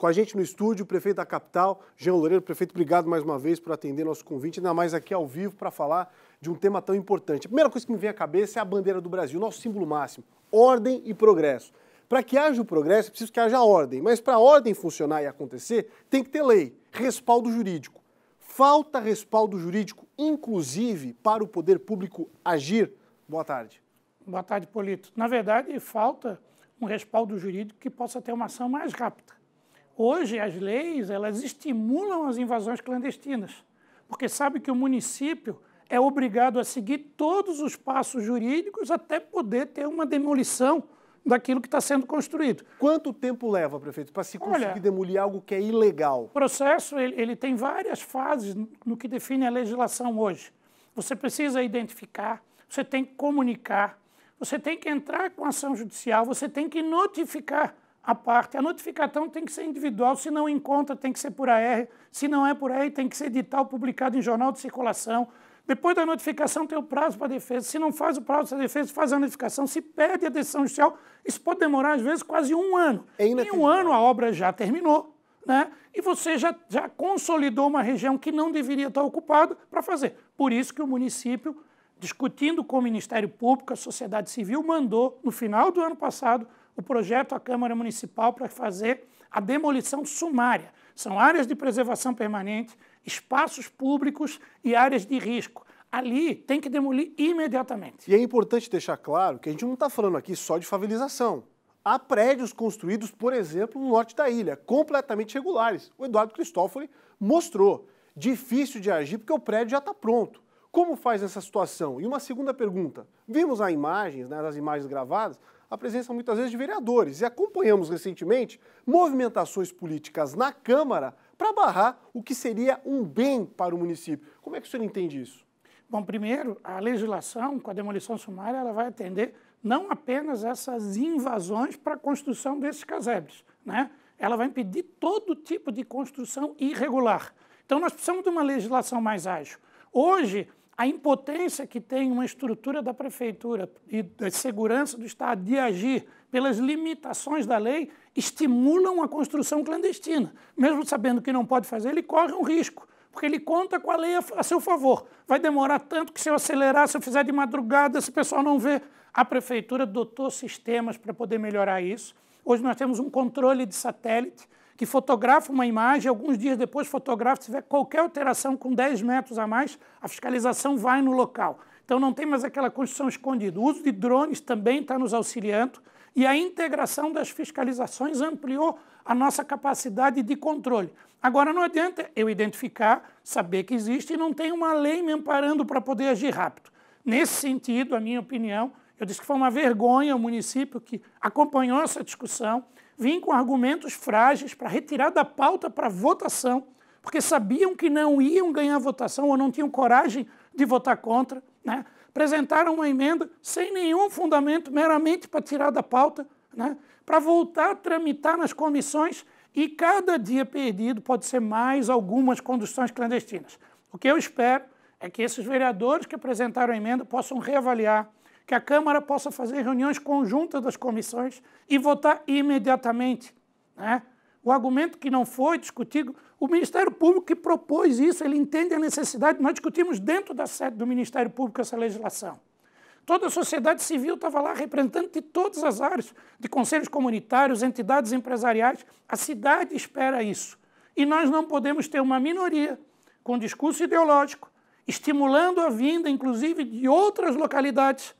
Com a gente no estúdio, o prefeito da capital, Jean Loureiro. Prefeito, obrigado mais uma vez por atender nosso convite, ainda mais aqui ao vivo para falar de um tema tão importante. A primeira coisa que me vem à cabeça é a bandeira do Brasil, nosso símbolo máximo: ordem e progresso. Para que haja o progresso, é preciso que haja ordem, mas para a ordem funcionar e acontecer, tem que ter lei, respaldo jurídico. Falta respaldo jurídico, inclusive, para o poder público agir. Boa tarde. Boa tarde, Polito. Na verdade, falta um respaldo jurídico que possa ter uma ação mais rápida. Hoje as leis elas estimulam as invasões clandestinas, porque sabe que o município é obrigado a seguir todos os passos jurídicos até poder ter uma demolição daquilo que está sendo construído. Quanto tempo leva, prefeito, para se conseguir Olha, demolir algo que é ilegal? O processo ele, ele tem várias fases no que define a legislação hoje. Você precisa identificar, você tem que comunicar, você tem que entrar com ação judicial, você tem que notificar a parte. A notificação tem que ser individual, se não encontra, tem que ser por AR, se não é por AR, tem que ser edital publicado em jornal de circulação. Depois da notificação, tem o prazo para a defesa. Se não faz o prazo da defesa, faz a notificação. Se perde a decisão judicial, isso pode demorar, às vezes, quase um ano. É em um ano, a obra já terminou. Né? E você já, já consolidou uma região que não deveria estar ocupada para fazer. Por isso que o município, discutindo com o Ministério Público, a sociedade civil, mandou, no final do ano passado, o projeto à Câmara Municipal para fazer a demolição sumária. São áreas de preservação permanente, espaços públicos e áreas de risco. Ali tem que demolir imediatamente. E é importante deixar claro que a gente não está falando aqui só de favelização. Há prédios construídos, por exemplo, no norte da ilha, completamente regulares. O Eduardo Cristófoli mostrou. Difícil de agir porque o prédio já está pronto. Como faz essa situação? E uma segunda pergunta. Vimos as imagens, né, as imagens gravadas, a presença muitas vezes de vereadores. E acompanhamos recentemente movimentações políticas na Câmara para barrar o que seria um bem para o município. Como é que o senhor entende isso? Bom, primeiro, a legislação com a demolição sumária ela vai atender não apenas essas invasões para a construção desses casebres, né? Ela vai impedir todo tipo de construção irregular. Então nós precisamos de uma legislação mais ágil. Hoje, a impotência que tem uma estrutura da prefeitura e da segurança do Estado de agir pelas limitações da lei estimulam a construção clandestina. Mesmo sabendo que não pode fazer, ele corre um risco, porque ele conta com a lei a, seu favor. Vai demorar tanto que se eu acelerar, se eu fizer de madrugada, se o pessoal não vê. A prefeitura dotou sistemas para poder melhorar isso. Hoje nós temos um controle de satélite que fotografa uma imagem, alguns dias depois fotografa, se tiver qualquer alteração com 10 metros a mais, a fiscalização vai no local. Então não tem mais aquela construção escondida. O uso de drones também está nos auxiliando e a integração das fiscalizações ampliou a nossa capacidade de controle. Agora não adianta eu identificar, saber que existe e não tem uma lei me amparando para poder agir rápido. Nesse sentido, a minha opinião, eu disse que foi uma vergonha o município que acompanhou essa discussão, vinham com argumentos frágeis para retirar da pauta para votação, porque sabiam que não iam ganhar votação ou não tinham coragem de votar contra. Né? Apresentaram uma emenda sem nenhum fundamento, meramente para tirar da pauta, né? para voltar a tramitar nas comissões e cada dia perdido pode ser mais algumas conduções clandestinas. O que eu espero é que esses vereadores que apresentaram a emenda possam reavaliar que a Câmara possa fazer reuniões conjuntas das comissões e votar imediatamente. Né? O argumento que não foi discutido, o Ministério Público que propôs isso, ele entende a necessidade, nós discutimos dentro da sede do Ministério Público essa legislação. Toda a sociedade civil estava lá, representante de todas as áreas, de conselhos comunitários, entidades empresariais. A cidade espera isso. E nós não podemos ter uma minoria com discurso ideológico, estimulando a vinda, inclusive, de outras localidades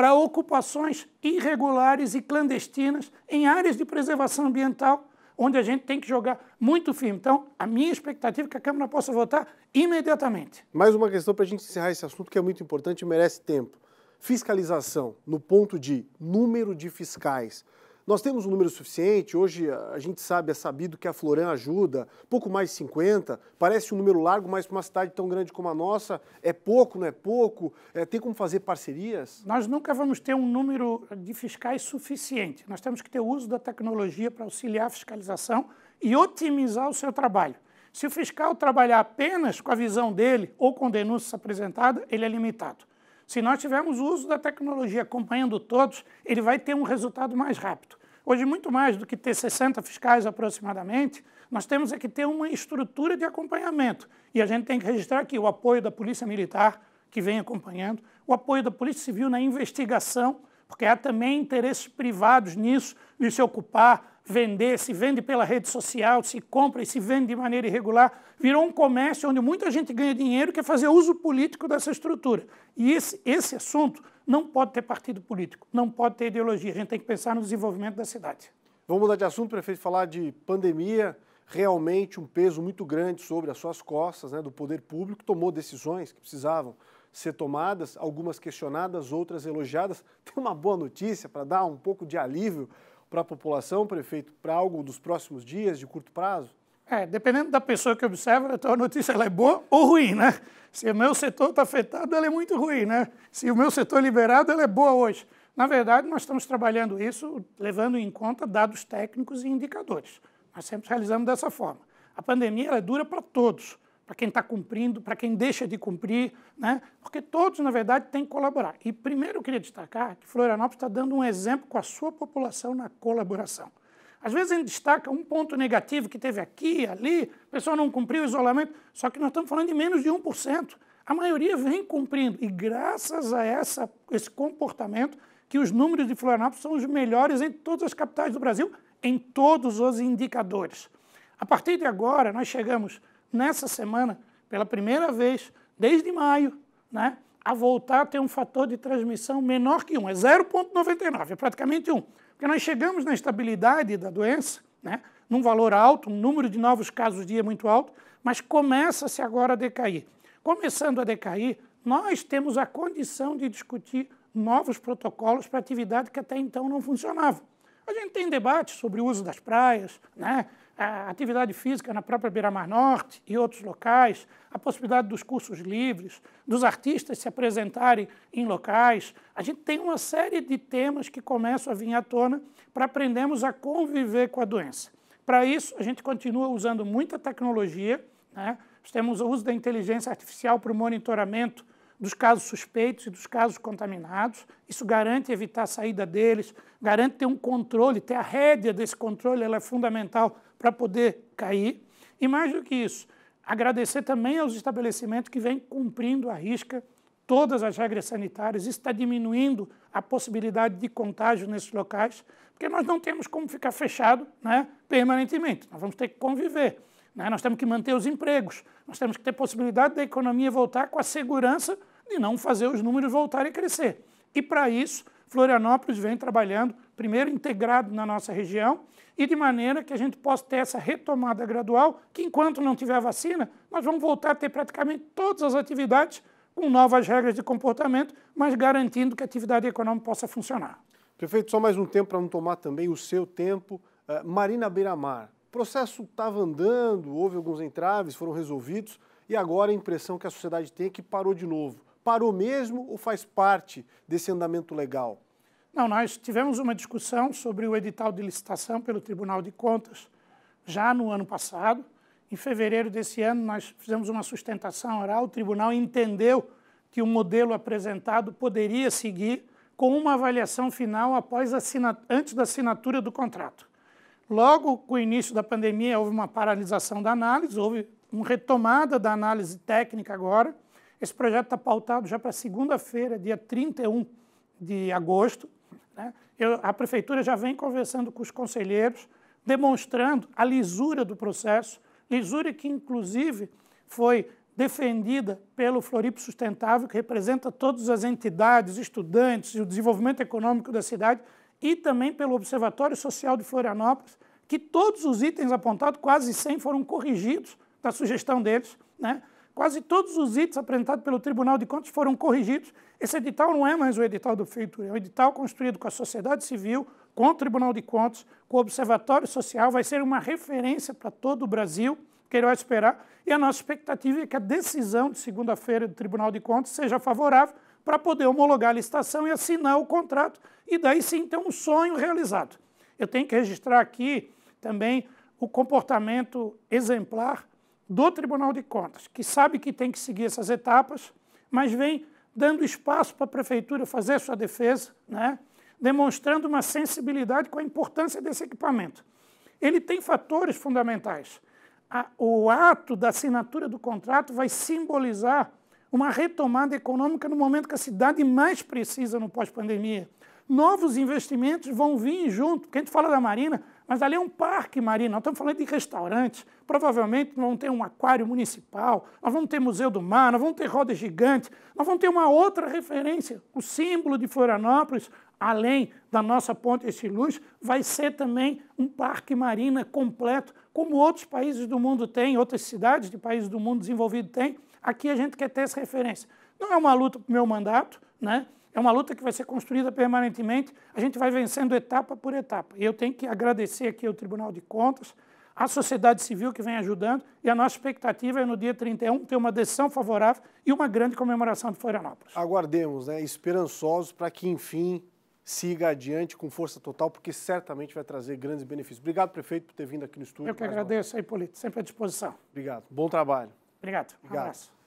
para ocupações irregulares e clandestinas em áreas de preservação ambiental, onde a gente tem que jogar muito firme. Então, a minha expectativa é que a Câmara possa votar imediatamente. Mais uma questão para a gente encerrar esse assunto que é muito importante e merece tempo. Fiscalização, no ponto de número de fiscais. Nós temos um número suficiente, hoje a gente sabe, é sabido que a Floran ajuda, pouco mais 50, parece um número largo, mas para uma cidade tão grande como a nossa, é pouco, não é pouco? É, tem como fazer parcerias? Nós nunca vamos ter um número de fiscais suficiente. Nós temos que ter o uso da tecnologia para auxiliar a fiscalização e otimizar o seu trabalho. Se o fiscal trabalhar apenas com a visão dele ou com denúncias apresentadas, ele é limitado. Se nós tivermos o uso da tecnologia acompanhando todos, ele vai ter um resultado mais rápido. Hoje, muito mais do que ter 60 fiscais aproximadamente, nós temos é que ter uma estrutura de acompanhamento. E a gente tem que registrar aqui o apoio da Polícia Militar, que vem acompanhando, o apoio da Polícia Civil na investigação, porque há também interesses privados nisso, de se ocupar vender, se vende pela rede social, se compra e se vende de maneira irregular. Virou um comércio onde muita gente ganha dinheiro e quer fazer uso político dessa estrutura. E esse, esse assunto não pode ter partido político, não pode ter ideologia. A gente tem que pensar no desenvolvimento da cidade. Vamos mudar de assunto, prefeito, falar de pandemia. Realmente um peso muito grande sobre as suas costas, né, do poder público, tomou decisões que precisavam ser tomadas, algumas questionadas, outras elogiadas. Tem uma boa notícia para dar um pouco de alívio para a população, prefeito, para algo dos próximos dias, de curto prazo? É, dependendo da pessoa que observa, então a notícia é boa ou ruim, né? Se o meu setor está afetado, ela é muito ruim, né? Se o meu setor é liberado, ela é boa hoje. Na verdade, nós estamos trabalhando isso levando em conta dados técnicos e indicadores. Nós sempre realizamos dessa forma. A pandemia é dura para todos para quem está cumprindo, para quem deixa de cumprir, né? porque todos, na verdade, têm que colaborar. E primeiro eu queria destacar que Florianópolis está dando um exemplo com a sua população na colaboração. Às vezes a gente destaca um ponto negativo que teve aqui, ali, a pessoa não cumpriu o isolamento, só que nós estamos falando de menos de 1%. A maioria vem cumprindo, e graças a essa, esse comportamento, que os números de Florianópolis são os melhores em todas as capitais do Brasil, em todos os indicadores. A partir de agora, nós chegamos nessa semana, pela primeira vez desde maio, né, a voltar a ter um fator de transmissão menor que 1, é 0,99, é praticamente 1. Porque nós chegamos na estabilidade da doença, né, num valor alto, um número de novos casos dia muito alto, mas começa-se agora a decair. Começando a decair, nós temos a condição de discutir novos protocolos para atividade que até então não funcionava. A gente tem debate sobre o uso das praias, né? a atividade física na própria Beira-Mar Norte e outros locais, a possibilidade dos cursos livres, dos artistas se apresentarem em locais. A gente tem uma série de temas que começam a vir à tona para aprendermos a conviver com a doença. Para isso, a gente continua usando muita tecnologia, né? temos o uso da inteligência artificial para o monitoramento dos casos suspeitos e dos casos contaminados. Isso garante evitar a saída deles, garante ter um controle, ter a rédea desse controle, ela é fundamental para poder cair. E mais do que isso, agradecer também aos estabelecimentos que vêm cumprindo a risca todas as regras sanitárias, isso está diminuindo a possibilidade de contágio nesses locais, porque nós não temos como ficar fechado né, permanentemente, nós vamos ter que conviver. Né. Nós temos que manter os empregos, nós temos que ter possibilidade da economia voltar com a segurança de não fazer os números voltarem a crescer. E para isso, Florianópolis vem trabalhando, primeiro integrado na nossa região, e de maneira que a gente possa ter essa retomada gradual, que enquanto não tiver vacina, nós vamos voltar a ter praticamente todas as atividades com novas regras de comportamento, mas garantindo que a atividade econômica possa funcionar. Prefeito, só mais um tempo para não tomar também o seu tempo. Uh, Marina Beiramar, o processo estava andando, houve alguns entraves, foram resolvidos, e agora a impressão que a sociedade tem é que parou de novo parou mesmo ou faz parte desse andamento legal? Não, nós tivemos uma discussão sobre o edital de licitação pelo Tribunal de Contas já no ano passado. Em fevereiro desse ano, nós fizemos uma sustentação oral. O tribunal entendeu que o modelo apresentado poderia seguir com uma avaliação final após antes da assinatura do contrato. Logo com o início da pandemia, houve uma paralisação da análise, houve uma retomada da análise técnica agora. Esse projeto está pautado já para segunda-feira, dia 31 de agosto. Né? Eu, a prefeitura já vem conversando com os conselheiros, demonstrando a lisura do processo, lisura que, inclusive, foi defendida pelo Floripo Sustentável, que representa todas as entidades, estudantes e o desenvolvimento econômico da cidade, e também pelo Observatório Social de Florianópolis, que todos os itens apontados, quase 100, foram corrigidos da sugestão deles, né? Quase todos os itens apresentados pelo Tribunal de Contas foram corrigidos. Esse edital não é mais o edital do Feito, é um edital construído com a sociedade civil, com o Tribunal de Contas, com o Observatório Social, vai ser uma referência para todo o Brasil, que ele vai esperar. E a nossa expectativa é que a decisão de segunda-feira do Tribunal de Contas seja favorável para poder homologar a licitação e assinar o contrato, e daí sim ter um sonho realizado. Eu tenho que registrar aqui também o comportamento exemplar do Tribunal de Contas, que sabe que tem que seguir essas etapas, mas vem dando espaço para a prefeitura fazer sua defesa, né? demonstrando uma sensibilidade com a importância desse equipamento. Ele tem fatores fundamentais. o ato da assinatura do contrato vai simbolizar uma retomada econômica no momento que a cidade mais precisa no pós-pandemia. Novos investimentos vão vir junto. Quem a gente fala da Marina, mas ali é um parque marinho, nós estamos falando de restaurantes. Provavelmente nós vamos ter um aquário municipal, nós vamos ter Museu do Mar, nós vamos ter roda gigante, nós vamos ter uma outra referência. O símbolo de Florianópolis, além da nossa ponte Estiluz, luz, vai ser também um parque marina completo, como outros países do mundo têm, outras cidades de países do mundo desenvolvido têm. Aqui a gente quer ter essa referência. Não é uma luta para o meu mandato, né? É uma luta que vai ser construída permanentemente, a gente vai vencendo etapa por etapa. E eu tenho que agradecer aqui ao Tribunal de Contas, à sociedade civil que vem ajudando, e a nossa expectativa é no dia 31 ter uma decisão favorável e uma grande comemoração de Florianópolis. Aguardemos, né, esperançosos para que, enfim, siga adiante com força total, porque certamente vai trazer grandes benefícios. Obrigado, prefeito, por ter vindo aqui no estúdio. Eu que agradeço, Polito, sempre à disposição. Obrigado, bom trabalho. Obrigado, um Obrigado. abraço.